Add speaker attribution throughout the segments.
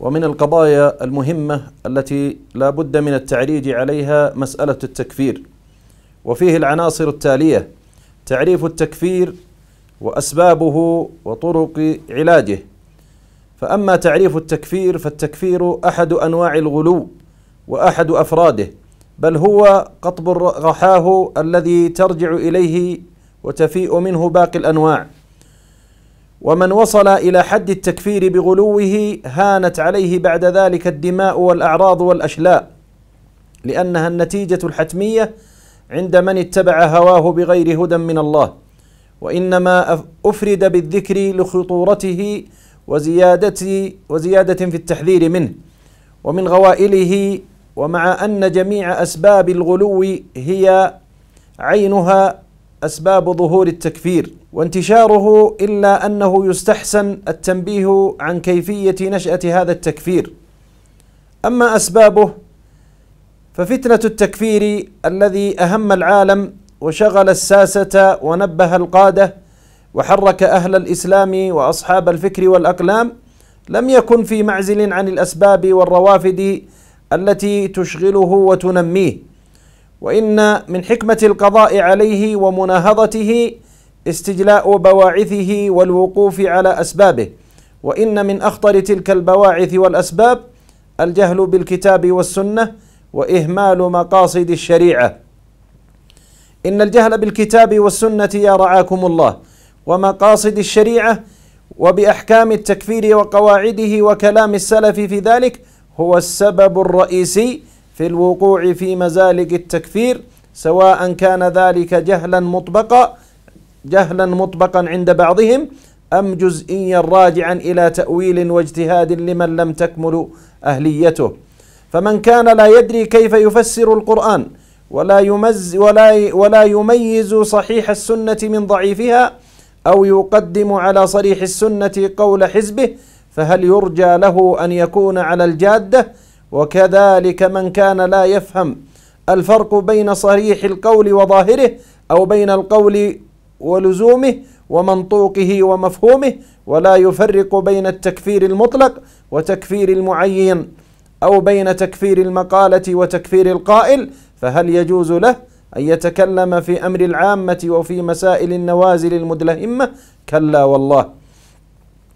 Speaker 1: ومن القضايا المهمة التي لا بد من التعريج عليها مسألة التكفير وفيه العناصر التالية تعريف التكفير وأسبابه وطرق علاجه فأما تعريف التكفير فالتكفير أحد أنواع الغلو وأحد أفراده بل هو قطب رحاه الذي ترجع إليه وتفيء منه باقي الأنواع ومن وصل الى حد التكفير بغلوه هانت عليه بعد ذلك الدماء والاعراض والاشلاء لانها النتيجه الحتميه عند من اتبع هواه بغير هدى من الله وانما افرد بالذكر لخطورته وزيادة وزيادة في التحذير منه ومن غوائله ومع أن جميع أسباب الغلو هي عينها أسباب ظهور التكفير وانتشاره إلا أنه يستحسن التنبيه عن كيفية نشأة هذا التكفير أما أسبابه ففتنة التكفير الذي أهم العالم وشغل الساسة ونبه القادة وحرك أهل الإسلام وأصحاب الفكر والأقلام لم يكن في معزل عن الأسباب والروافد التي تشغله وتنميه وإن من حكمة القضاء عليه ومناهضته استجلاء بواعثه والوقوف على اسبابه وان من اخطر تلك البواعث والاسباب الجهل بالكتاب والسنه واهمال مقاصد الشريعه ان الجهل بالكتاب والسنه يا رعاكم الله ومقاصد الشريعه وباحكام التكفير وقواعده وكلام السلف في ذلك هو السبب الرئيسي في الوقوع في مزالق التكفير سواء كان ذلك جهلا مطبقا جهلا مطبقا عند بعضهم أم جزئيا راجعا إلى تأويل واجتهاد لمن لم تكمل أهليته فمن كان لا يدري كيف يفسر القرآن ولا يمز ولا ولا يميز صحيح السنة من ضعيفها أو يقدم على صريح السنة قول حزبه فهل يرجى له أن يكون على الجادة وكذلك من كان لا يفهم الفرق بين صريح القول وظاهره أو بين القول ولزومه ومنطوقه ومفهومه ولا يفرق بين التكفير المطلق وتكفير المعين أو بين تكفير المقالة وتكفير القائل فهل يجوز له أن يتكلم في أمر العامة وفي مسائل النوازل المدلهمة كلا والله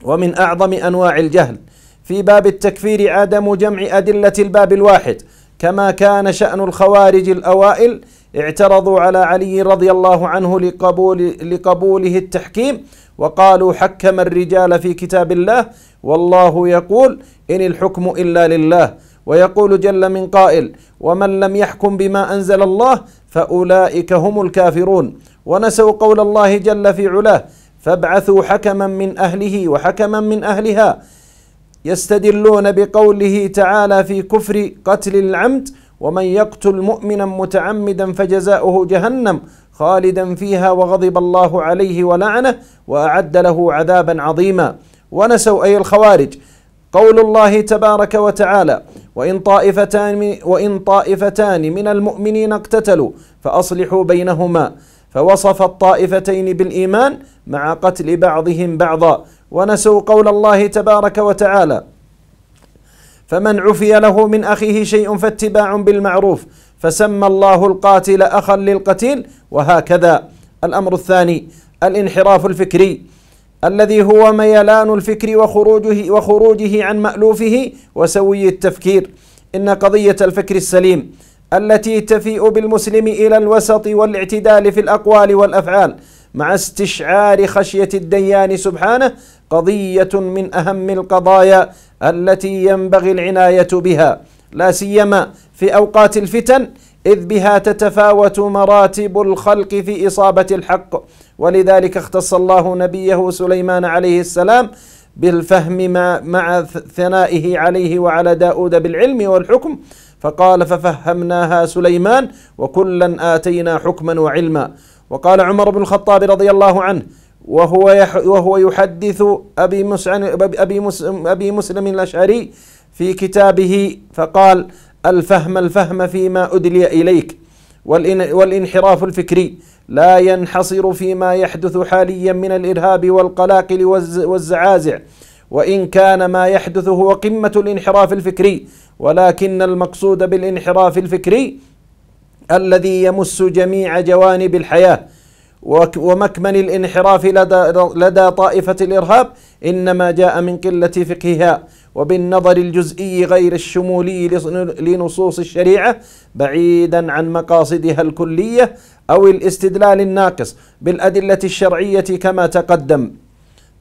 Speaker 1: ومن أعظم أنواع الجهل في باب التكفير عدم جمع أدلة الباب الواحد كما كان شأن الخوارج الأوائل اعترضوا على علي رضي الله عنه لقبول لقبوله التحكيم وقالوا حكم الرجال في كتاب الله والله يقول إن الحكم إلا لله ويقول جل من قائل ومن لم يحكم بما أنزل الله فأولئك هم الكافرون ونسوا قول الله جل في علاه فابعثوا حكما من أهله وحكما من أهلها يستدلون بقوله تعالى في كفر قتل العمد ومن يقتل مؤمنا متعمدا فجزاؤه جهنم خالدا فيها وغضب الله عليه ولعنه واعد له عذابا عظيما ونسوا اي الخوارج قول الله تبارك وتعالى وإن طائفتان وإن طائفتان من المؤمنين اقتتلوا فأصلحوا بينهما فوصف الطائفتين بالإيمان مع قتل بعضهم بعضا ونسوا قول الله تبارك وتعالى فمن عفي له من اخيه شيء فاتباع بالمعروف فسمى الله القاتل اخا للقتيل وهكذا الامر الثاني الانحراف الفكري الذي هو ميلان الفكر وخروجه وخروجه عن مألوفه وسوي التفكير إن قضية الفكر السليم التي تفيء بالمسلم إلى الوسط والاعتدال في الأقوال والأفعال مع استشعار خشية الديان سبحانه قضية من أهم القضايا التي ينبغي العناية بها لا سيما في أوقات الفتن إذ بها تتفاوت مراتب الخلق في إصابة الحق ولذلك اختص الله نبيه سليمان عليه السلام بالفهم ما مع ثنائه عليه وعلى داود بالعلم والحكم فقال ففهمناها سليمان وكلا آتينا حكما وعلما وقال عمر بن الخطاب رضي الله عنه وهو وهو يحدث ابي ابي مسلم ابي مسلم الاشعري في كتابه فقال الفهم الفهم فيما ادلي اليك والانحراف الفكري لا ينحصر فيما يحدث حاليا من الارهاب والقلاقل والزعازع وان كان ما يحدث هو قمه الانحراف الفكري ولكن المقصود بالانحراف الفكري الذي يمس جميع جوانب الحياه ومكمن الانحراف لدى, لدى طائفة الإرهاب إنما جاء من قلة فقهها وبالنظر الجزئي غير الشمولي لنصوص الشريعة بعيدا عن مقاصدها الكلية أو الاستدلال الناقص بالأدلة الشرعية كما تقدم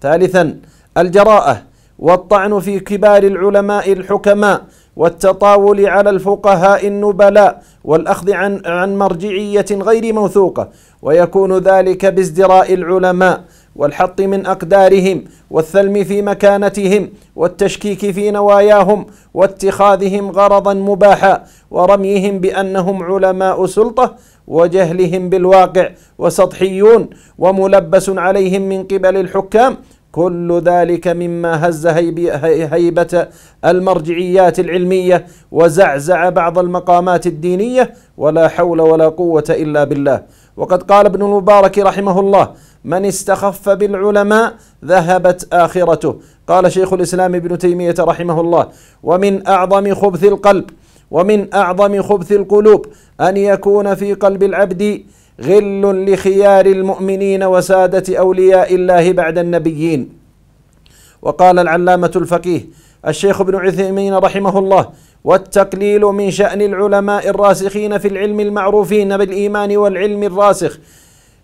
Speaker 1: ثالثا الجراءة والطعن في كبار العلماء الحكماء والتطاول على الفقهاء النبلاء والأخذ عن, عن مرجعية غير موثوقة ويكون ذلك بازدراء العلماء والحط من أقدارهم والثلم في مكانتهم والتشكيك في نواياهم واتخاذهم غرضا مباحا ورميهم بأنهم علماء سلطة وجهلهم بالواقع وسطحيون وملبس عليهم من قبل الحكام كل ذلك مما هز هيبة المرجعيات العلمية وزعزع بعض المقامات الدينية ولا حول ولا قوة إلا بالله وقد قال ابن المبارك رحمه الله من استخف بالعلماء ذهبت آخرته قال شيخ الإسلام ابن تيمية رحمه الله ومن أعظم خبث القلب ومن أعظم خبث القلوب أن يكون في قلب العبد غل لخيار المؤمنين وسادة أولياء الله بعد النبيين وقال العلامة الفقيه الشيخ ابن عثيمين رحمه الله والتقليل من شأن العلماء الراسخين في العلم المعروفين بالإيمان والعلم الراسخ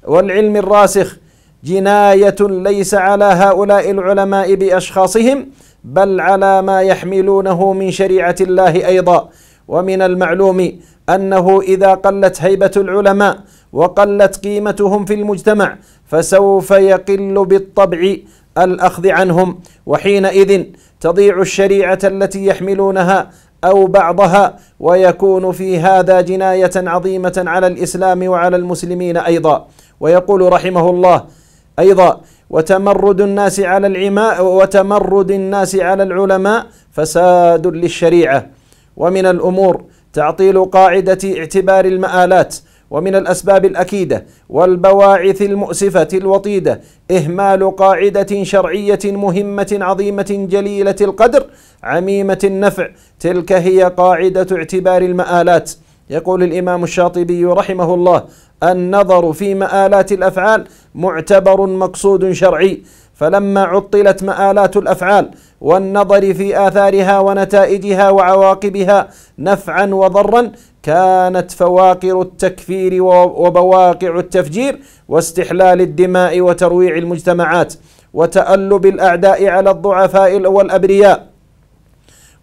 Speaker 1: والعلم الراسخ جناية ليس على هؤلاء العلماء بأشخاصهم بل على ما يحملونه من شريعة الله أيضا ومن المعلوم أنه إذا قلت هيبة العلماء وقلت قيمتهم في المجتمع فسوف يقل بالطبع الاخذ عنهم وحينئذ تضيع الشريعه التي يحملونها او بعضها ويكون في هذا جنايه عظيمه على الاسلام وعلى المسلمين ايضا ويقول رحمه الله ايضا وتمرد الناس على العماء وتمرد الناس على العلماء فساد للشريعه ومن الامور تعطيل قاعده اعتبار المآلات ومن الأسباب الأكيدة والبواعث المؤسفة الوطيدة إهمال قاعدة شرعية مهمة عظيمة جليلة القدر عميمة النفع تلك هي قاعدة اعتبار المآلات يقول الإمام الشاطبي رحمه الله النظر في مآلات الأفعال معتبر مقصود شرعي فلما عطلت مآلات الأفعال والنظر في آثارها ونتائجها وعواقبها نفعا وضرا كانت فواقر التكفير وبواقع التفجير واستحلال الدماء وترويع المجتمعات وتألب الأعداء على الضعفاء والأبرياء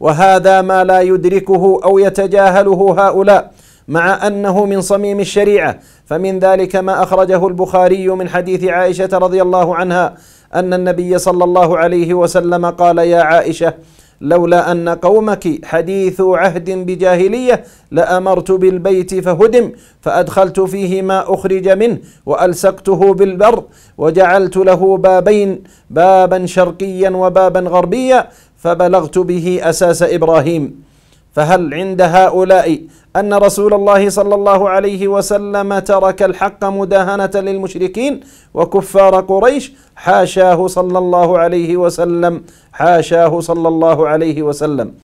Speaker 1: وهذا ما لا يدركه أو يتجاهله هؤلاء مع أنه من صميم الشريعة فمن ذلك ما أخرجه البخاري من حديث عائشة رضي الله عنها أن النبي صلى الله عليه وسلم قال يا عائشة لولا أن قومك حديث عهد بجاهلية لأمرت بالبيت فهدم فأدخلت فيه ما أخرج منه وألسقته بالبر وجعلت له بابين بابا شرقيا وبابا غربيا فبلغت به أساس إبراهيم فهل عند هؤلاء أن رسول الله صلى الله عليه وسلم ترك الحق مداهنة للمشركين وكفار قريش حاشاه صلى الله عليه وسلم حاشاه صلى الله عليه وسلم